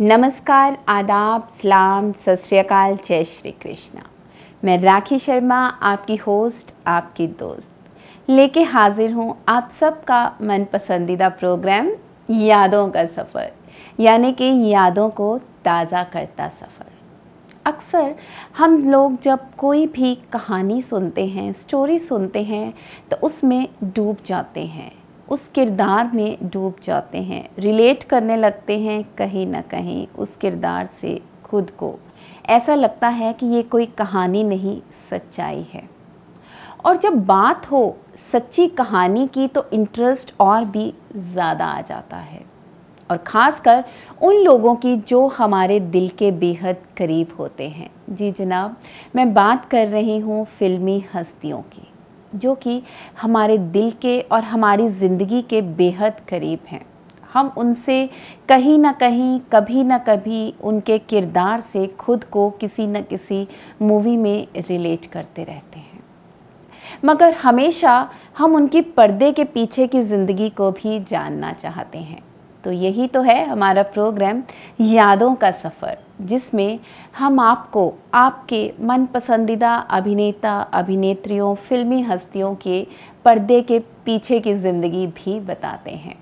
नमस्कार आदाब सलाम सतरीकाल जय श्री कृष्णा मैं राखी शर्मा आपकी होस्ट आपकी दोस्त लेके हाजिर हूँ आप सबका मन पसंदीदा प्रोग्राम यादों का सफ़र यानी कि यादों को ताज़ा करता सफ़र अक्सर हम लोग जब कोई भी कहानी सुनते हैं स्टोरी सुनते हैं तो उसमें डूब जाते हैं उस किरदार में डूब जाते हैं रिलेट करने लगते हैं कहीं ना कहीं उस किरदार से खुद को ऐसा लगता है कि ये कोई कहानी नहीं सच्चाई है और जब बात हो सच्ची कहानी की तो इंटरेस्ट और भी ज़्यादा आ जाता है और ख़ासकर उन लोगों की जो हमारे दिल के बेहद करीब होते हैं जी जनाब मैं बात कर रही हूँ फिल्मी हस्तियों की जो कि हमारे दिल के और हमारी ज़िंदगी के बेहद करीब हैं हम उनसे कहीं ना कहीं कभी ना कभी उनके किरदार से खुद को किसी न किसी मूवी में रिलेट करते रहते हैं मगर हमेशा हम उनकी पर्दे के पीछे की ज़िंदगी को भी जानना चाहते हैं तो यही तो है हमारा प्रोग्राम यादों का सफ़र जिसमें हम आपको आपके मन पसंदीदा अभिनेता अभिनेत्रियों फिल्मी हस्तियों के पर्दे के पीछे की ज़िंदगी भी बताते हैं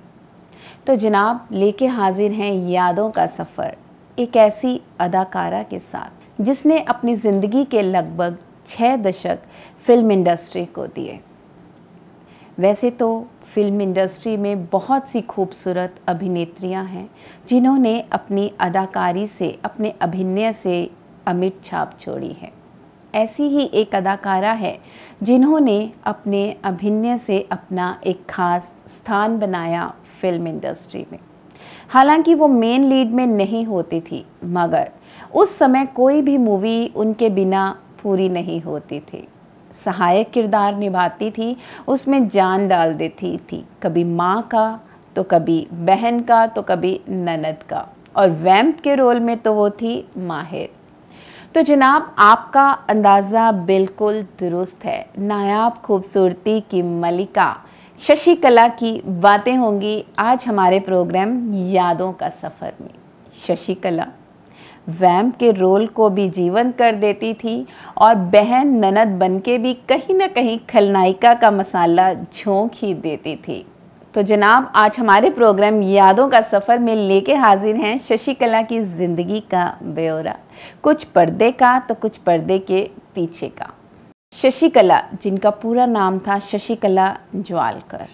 तो जनाब लेके हाजिर हैं यादों का सफ़र एक ऐसी अदाकारा के साथ जिसने अपनी ज़िंदगी के लगभग छः दशक फिल्म इंडस्ट्री को दिए वैसे तो फिल्म इंडस्ट्री में बहुत सी खूबसूरत अभिनेत्रियां हैं जिन्होंने अपनी अदाकारी से अपने अभिनय से अमिट छाप छोड़ी है ऐसी ही एक अदाकारा है जिन्होंने अपने अभिनय से अपना एक खास स्थान बनाया फिल्म इंडस्ट्री में हालांकि वो मेन लीड में नहीं होती थी मगर उस समय कोई भी मूवी उनके बिना पूरी नहीं होती थी सहायक किरदार निभाती थी उसमें जान डाल देती थी कभी माँ का तो कभी बहन का तो कभी ननद का और वैम्प के रोल में तो वो थी माहिर तो जनाब आपका अंदाज़ा बिल्कुल दुरुस्त है नायाब खूबसूरती की मलिका शशि कला की बातें होंगी आज हमारे प्रोग्राम यादों का सफ़र में शशि कला वैम्प के रोल को भी जीवंत कर देती थी और बहन ननद बनके भी कहीं ना कहीं खलनायिका का मसाला झोंक ही देती थी तो जनाब आज हमारे प्रोग्राम यादों का सफ़र में लेके हाजिर हैं शशिकला की ज़िंदगी का ब्यौरा कुछ पर्दे का तो कुछ पर्दे के पीछे का शशिकला जिनका पूरा नाम था शशिकला ज्वालकर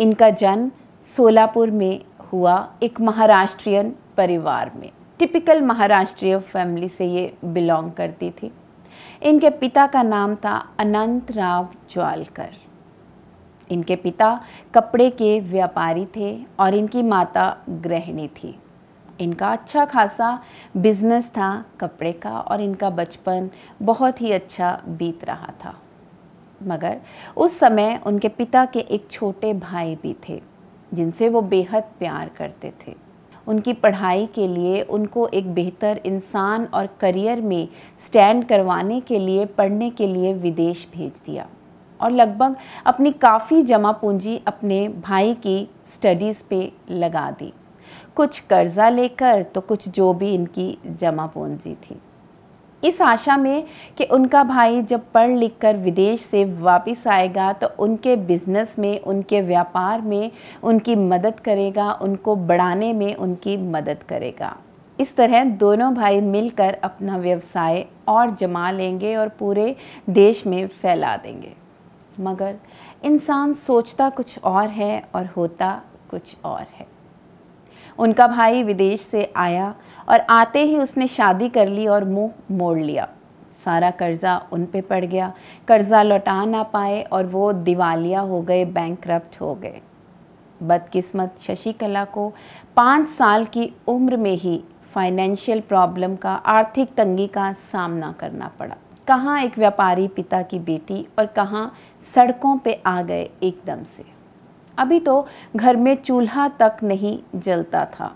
इनका जन्म सोलापुर में हुआ एक महाराष्ट्रियन परिवार में टिपिकल महाराष्ट्रीय फैमिली से ये बिलोंग करती थी इनके पिता का नाम था अनंत राव ज्वालकर इनके पिता कपड़े के व्यापारी थे और इनकी माता गृहिणी थी इनका अच्छा खासा बिजनेस था कपड़े का और इनका बचपन बहुत ही अच्छा बीत रहा था मगर उस समय उनके पिता के एक छोटे भाई भी थे जिनसे वो बेहद प्यार करते थे उनकी पढ़ाई के लिए उनको एक बेहतर इंसान और करियर में स्टैंड करवाने के लिए पढ़ने के लिए विदेश भेज दिया और लगभग अपनी काफ़ी जमा पूंजी अपने भाई की स्टडीज़ पे लगा दी कुछ कर्ज़ा लेकर तो कुछ जो भी इनकी जमा पूंजी थी इस आशा में कि उनका भाई जब पढ़ लिख कर विदेश से वापस आएगा तो उनके बिज़नेस में उनके व्यापार में उनकी मदद करेगा उनको बढ़ाने में उनकी मदद करेगा इस तरह दोनों भाई मिलकर अपना व्यवसाय और जमा लेंगे और पूरे देश में फैला देंगे मगर इंसान सोचता कुछ और है और होता कुछ और है उनका भाई विदेश से आया और आते ही उसने शादी कर ली और मुंह मोड़ लिया सारा कर्ज़ा उन पे पड़ गया कर्ज़ा लौटा ना पाए और वो दिवालिया हो गए बैंक हो गए बदकिस्मत शशिकला को पाँच साल की उम्र में ही फाइनेंशियल प्रॉब्लम का आर्थिक तंगी का सामना करना पड़ा कहाँ एक व्यापारी पिता की बेटी और कहाँ सड़कों पे आ गए एकदम से अभी तो घर में चूल्हा तक नहीं जलता था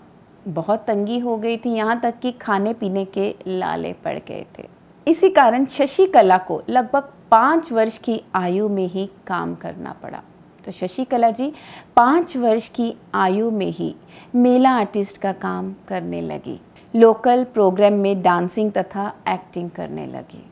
बहुत तंगी हो गई थी यहाँ तक कि खाने पीने के लाले पड़ गए थे इसी कारण शशिकला को लगभग पाँच वर्ष की आयु में ही काम करना पड़ा तो शशिकला जी पाँच वर्ष की आयु में ही मेला आर्टिस्ट का काम करने लगी लोकल प्रोग्राम में डांसिंग तथा एक्टिंग करने लगी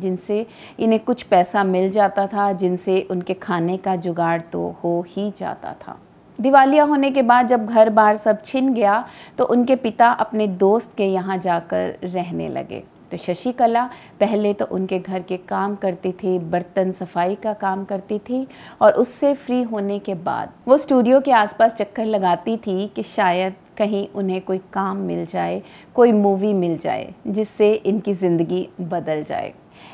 जिनसे इन्हें कुछ पैसा मिल जाता था जिनसे उनके खाने का जुगाड़ तो हो ही जाता था दिवालिया होने के बाद जब घर बार सब छिन गया तो उनके पिता अपने दोस्त के यहाँ जाकर रहने लगे तो शशिकला पहले तो उनके घर के काम करती थी बर्तन सफाई का काम करती थी और उससे फ्री होने के बाद वो स्टूडियो के आसपास चक्कर लगाती थी कि शायद कहीं उन्हें कोई काम मिल जाए कोई मूवी मिल जाए जिससे इनकी ज़िंदगी बदल जाए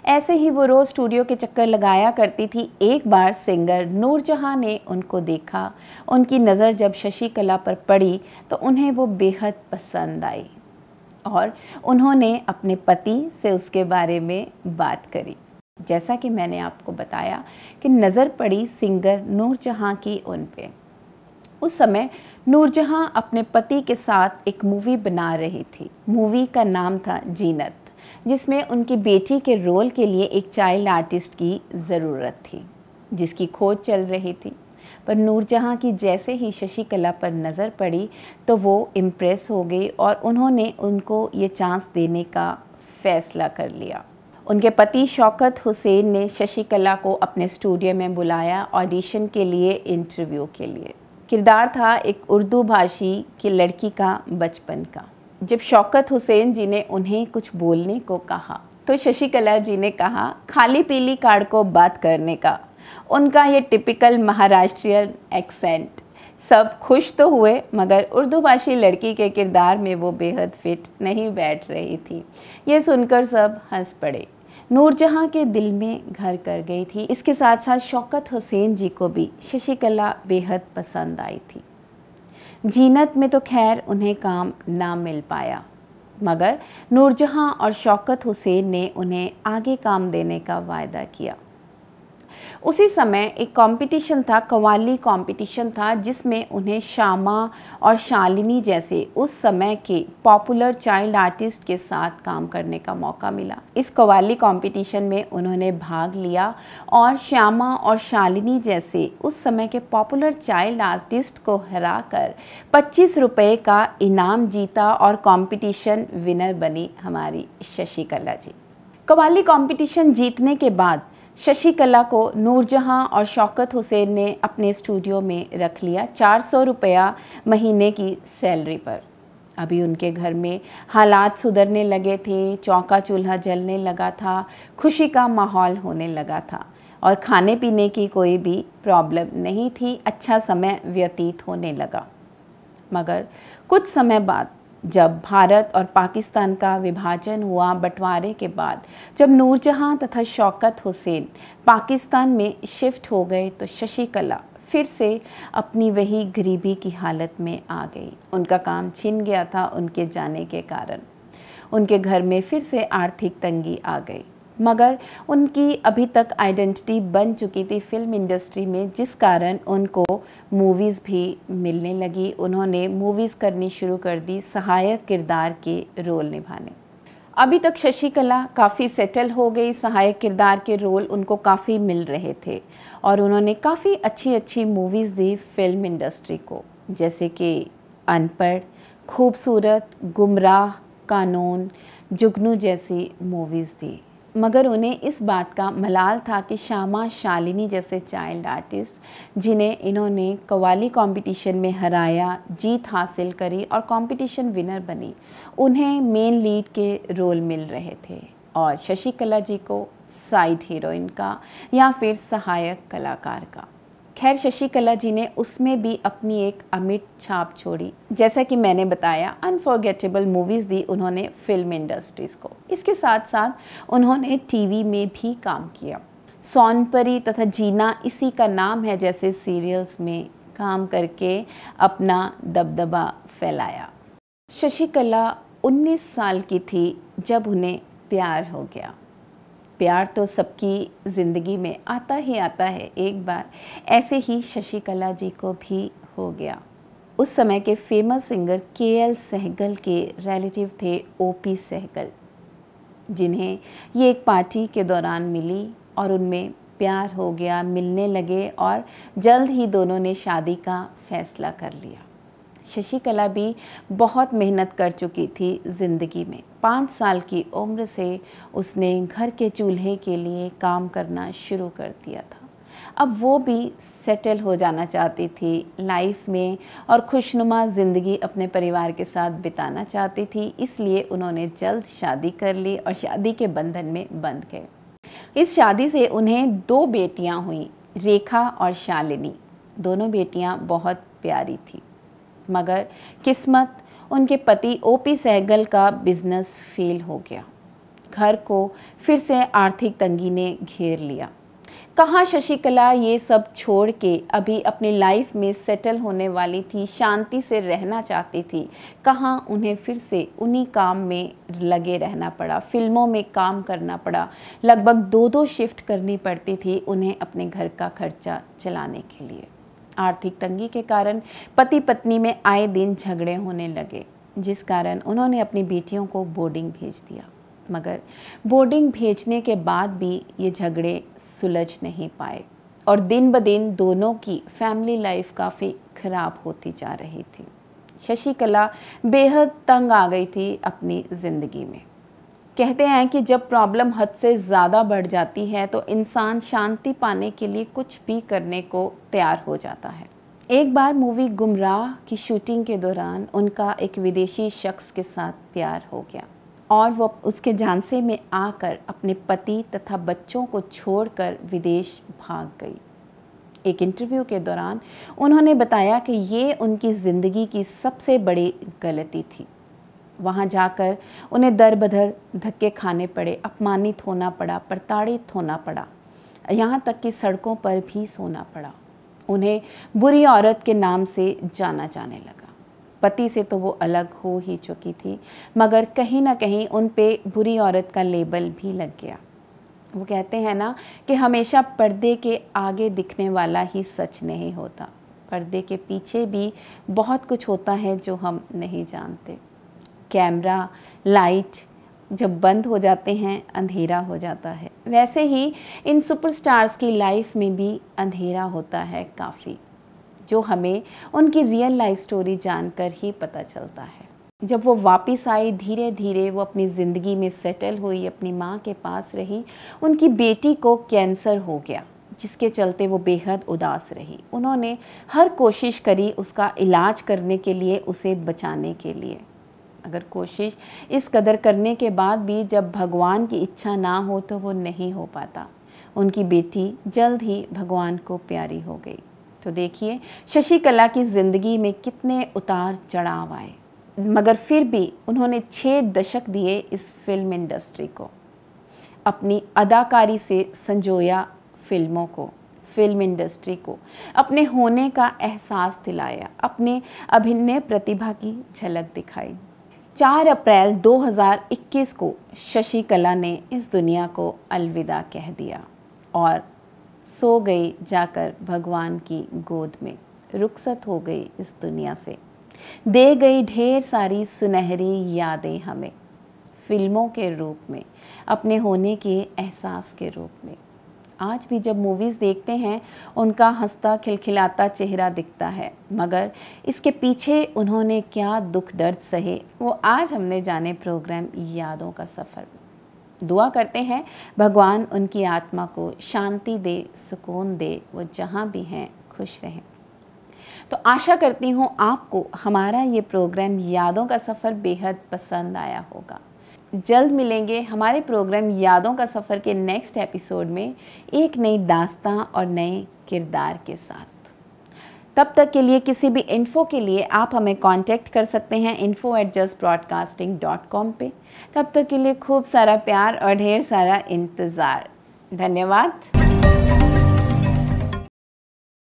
ऐसे ही वो रोज़ स्टूडियो के चक्कर लगाया करती थी एक बार सिंगर नूरजहाँ ने उनको देखा उनकी नज़र जब शशि कला पर पड़ी तो उन्हें वो बेहद पसंद आई और उन्होंने अपने पति से उसके बारे में बात करी जैसा कि मैंने आपको बताया कि नज़र पड़ी सिंगर नूरजहाँ की उन पे उस समय नूरजहाँ अपने पति के साथ एक मूवी बना रही थी मूवी का नाम था जीनत जिसमें उनकी बेटी के रोल के लिए एक चाइल्ड आर्टिस्ट की ज़रूरत थी जिसकी खोज चल रही थी पर नूरजहाँ की जैसे ही शशिकला पर नज़र पड़ी तो वो इम्प्रेस हो गई और उन्होंने उनको ये चांस देने का फ़ैसला कर लिया उनके पति शौकत हुसैन ने शशिकला को अपने स्टूडियो में बुलाया ऑडिशन के लिए इंटरव्यू के लिए किरदार था एक उर्दू भाषी की लड़की का बचपन का जब शौकत हुसैन जी ने उन्हें कुछ बोलने को कहा तो शशिकला जी ने कहा खाली पीली कार्ड को बात करने का उनका ये टिपिकल महाराष्ट्रियन एक्सेंट सब खुश तो हुए मगर उर्दू भाषी लड़की के किरदार में वो बेहद फिट नहीं बैठ रही थी ये सुनकर सब हंस पड़े नूरजहाँ के दिल में घर कर गई थी इसके साथ साथ शौकत हुसैन जी को भी शशिकला बेहद पसंद आई थी जीनत में तो खैर उन्हें काम ना मिल पाया मगर नूरजहाँ और शौकत हुसैन ने उन्हें आगे काम देने का वायदा किया उसी समय एक कंपटीशन था कवाली कंपटीशन था जिसमें उन्हें श्यामा और शालिनी जैसे उस समय के पॉपुलर चाइल्ड आर्टिस्ट के साथ काम करने का मौका मिला इस कवाली कंपटीशन में उन्होंने भाग लिया और श्यामा और शालिनी जैसे उस समय के पॉपुलर चाइल्ड आर्टिस्ट को कर पच्चीस रुपये का इनाम जीता और कॉम्पिटिशन विनर बनी हमारी शशिकला जी कवाली कंपटीशन जीतने के बाद शशिकला को नूरजहां और शौकत हुसैन ने अपने स्टूडियो में रख लिया चार सौ रुपया महीने की सैलरी पर अभी उनके घर में हालात सुधरने लगे थे चौका चूल्हा जलने लगा था खुशी का माहौल होने लगा था और खाने पीने की कोई भी प्रॉब्लम नहीं थी अच्छा समय व्यतीत होने लगा मगर कुछ समय बाद जब भारत और पाकिस्तान का विभाजन हुआ बंटवारे के बाद जब नूरजहां तथा शौकत हुसैन पाकिस्तान में शिफ्ट हो गए तो शशिकला फिर से अपनी वही गरीबी की हालत में आ गई उनका काम छिन गया था उनके जाने के कारण उनके घर में फिर से आर्थिक तंगी आ गई मगर उनकी अभी तक आइडेंटिटी बन चुकी थी फिल्म इंडस्ट्री में जिस कारण उनको मूवीज़ भी मिलने लगी उन्होंने मूवीज़ करनी शुरू कर दी सहायक किरदार के रोल निभाने अभी तक शशिकला काफ़ी सेटल हो गई सहायक किरदार के रोल उनको काफ़ी मिल रहे थे और उन्होंने काफ़ी अच्छी अच्छी मूवीज़ दी फिल्म इंडस्ट्री को जैसे कि अनपढ़ खूबसूरत गुमराह कानून जुगनू जैसी मूवीज़ दी मगर उन्हें इस बात का मलाल था कि श्यामा शालिनी जैसे चाइल्ड आर्टिस्ट जिन्हें इन्होंने कवाली कंपटीशन में हराया जीत हासिल करी और कंपटीशन विनर बनी उन्हें मेन लीड के रोल मिल रहे थे और शशिकला जी को साइड हीरोइन का या फिर सहायक कलाकार का खैर शशिकला जी ने उसमें भी अपनी एक अमिट छाप छोड़ी जैसा कि मैंने बताया अनफॉर्गेटेबल मूवीज़ दी उन्होंने फिल्म इंडस्ट्रीज़ को इसके साथ साथ उन्होंने टीवी में भी काम किया सोनपरी तथा जीना इसी का नाम है जैसे सीरियल्स में काम करके अपना दबदबा फैलाया शशिकला 19 साल की थी जब उन्हें प्यार हो गया प्यार तो सबकी ज़िंदगी में आता ही आता है एक बार ऐसे ही शशिकला जी को भी हो गया उस समय के famous singer K L Saigal के रिलेटिव थे ओ पी सहगल जिन्हें ये एक पार्टी के दौरान मिली और उनमें प्यार हो गया मिलने लगे और जल्द ही दोनों ने शादी का फैसला कर लिया शशिकला भी बहुत मेहनत कर चुकी थी ज़िंदगी में पाँच साल की उम्र से उसने घर के चूल्हे के लिए काम करना शुरू कर दिया था अब वो भी सेटल हो जाना चाहती थी लाइफ में और खुशनुमा ज़िंदगी अपने परिवार के साथ बिताना चाहती थी इसलिए उन्होंने जल्द शादी कर ली और शादी के बंधन में बंध गए इस शादी से उन्हें दो बेटियां हुई रेखा और शालिनी दोनों बेटियां बहुत प्यारी थीं मगर किस्मत उनके पति ओपी सहगल का बिजनेस फेल हो गया घर को फिर से आर्थिक तंगी ने घेर लिया कहाँ शशिकला ये सब छोड़ के अभी अपनी लाइफ में सेटल होने वाली थी शांति से रहना चाहती थी कहाँ उन्हें फिर से उन्हीं काम में लगे रहना पड़ा फिल्मों में काम करना पड़ा लगभग दो दो शिफ्ट करनी पड़ती थी उन्हें अपने घर का खर्चा चलाने के लिए आर्थिक तंगी के कारण पति पत्नी में आए दिन झगड़े होने लगे जिस कारण उन्होंने अपनी बेटियों को बोर्डिंग भेज दिया मगर बोर्डिंग भेजने के बाद भी ये झगड़े सुलझ नहीं पाए और दिन ब दिन दोनों की फैमिली लाइफ काफ़ी खराब होती जा रही थी शशिकला बेहद तंग आ गई थी अपनी ज़िंदगी में कहते हैं कि जब प्रॉब्लम हद से ज़्यादा बढ़ जाती है तो इंसान शांति पाने के लिए कुछ भी करने को तैयार हो जाता है एक बार मूवी गुमराह की शूटिंग के दौरान उनका एक विदेशी शख्स के साथ प्यार हो गया और वो उसके झांसे में आकर अपने पति तथा बच्चों को छोड़कर विदेश भाग गई एक इंटरव्यू के दौरान उन्होंने बताया कि ये उनकी ज़िंदगी की सबसे बड़ी गलती थी वहाँ जाकर उन्हें दर बदर धक्के खाने पड़े अपमानित होना पड़ा प्रताड़ित होना पड़ा यहाँ तक कि सड़कों पर भी सोना पड़ा उन्हें बुरी औरत के नाम से जाना जाने लगा पति से तो वो अलग हो ही चुकी थी मगर कहीं ना कहीं उन पे बुरी औरत का लेबल भी लग गया वो कहते हैं ना कि हमेशा पर्दे के आगे दिखने वाला ही सच नहीं होता पर्दे के पीछे भी बहुत कुछ होता है जो हम नहीं जानते कैमरा लाइट जब बंद हो जाते हैं अंधेरा हो जाता है वैसे ही इन सुपरस्टार्स की लाइफ में भी अंधेरा होता है काफ़ी जो हमें उनकी रियल लाइफ स्टोरी जानकर ही पता चलता है जब वो वापस आई धीरे धीरे वो अपनी ज़िंदगी में सेटल हुई अपनी माँ के पास रही उनकी बेटी को कैंसर हो गया जिसके चलते वो बेहद उदास रही उन्होंने हर कोशिश करी उसका इलाज करने के लिए उसे बचाने के लिए अगर कोशिश इस कदर करने के बाद भी जब भगवान की इच्छा ना हो तो वो नहीं हो पाता उनकी बेटी जल्द ही भगवान को प्यारी हो गई तो देखिए शशिकला की ज़िंदगी में कितने उतार चढ़ाव आए मगर फिर भी उन्होंने छः दशक दिए इस फिल्म इंडस्ट्री को अपनी अदाकारी से संजोया फिल्मों को फिल्म इंडस्ट्री को अपने होने का एहसास दिलाया अपने अभिनय प्रतिभा की झलक दिखाई 4 अप्रैल 2021 को शशिकला ने इस दुनिया को अलविदा कह दिया और सो गई जाकर भगवान की गोद में रुखसत हो गई इस दुनिया से दे गई ढेर सारी सुनहरी यादें हमें फिल्मों के रूप में अपने होने के एहसास के रूप में आज भी जब मूवीज़ देखते हैं उनका हंसता खिलखिलाता चेहरा दिखता है मगर इसके पीछे उन्होंने क्या दुख दर्द सहे वो आज हमने जाने प्रोग्राम यादों का सफ़र दुआ करते हैं भगवान उनकी आत्मा को शांति दे सुकून दे वो जहाँ भी हैं खुश रहें तो आशा करती हूँ आपको हमारा ये प्रोग्राम यादों का सफ़र बेहद पसंद आया होगा जल्द मिलेंगे हमारे प्रोग्राम यादों का सफ़र के नेक्स्ट एपिसोड में एक नई दास्तां और नए किरदार के साथ तब तक के लिए किसी भी इन्फो के लिए आप हमें कांटेक्ट कर सकते हैं info at just broadcasting dot com पर तब तक के लिए खूब सारा प्यार और ढेर सारा इंतज़ार धन्यवाद